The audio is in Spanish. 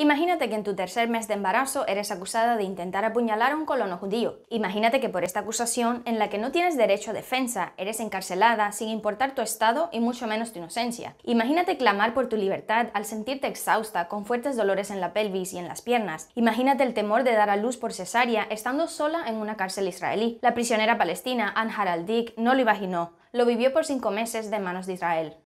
Imagínate que en tu tercer mes de embarazo eres acusada de intentar apuñalar a un colono judío. Imagínate que por esta acusación, en la que no tienes derecho a defensa, eres encarcelada sin importar tu estado y mucho menos tu inocencia. Imagínate clamar por tu libertad al sentirte exhausta, con fuertes dolores en la pelvis y en las piernas. Imagínate el temor de dar a luz por cesárea estando sola en una cárcel israelí. La prisionera palestina Ann Haraldik no lo imaginó, lo vivió por cinco meses de manos de Israel.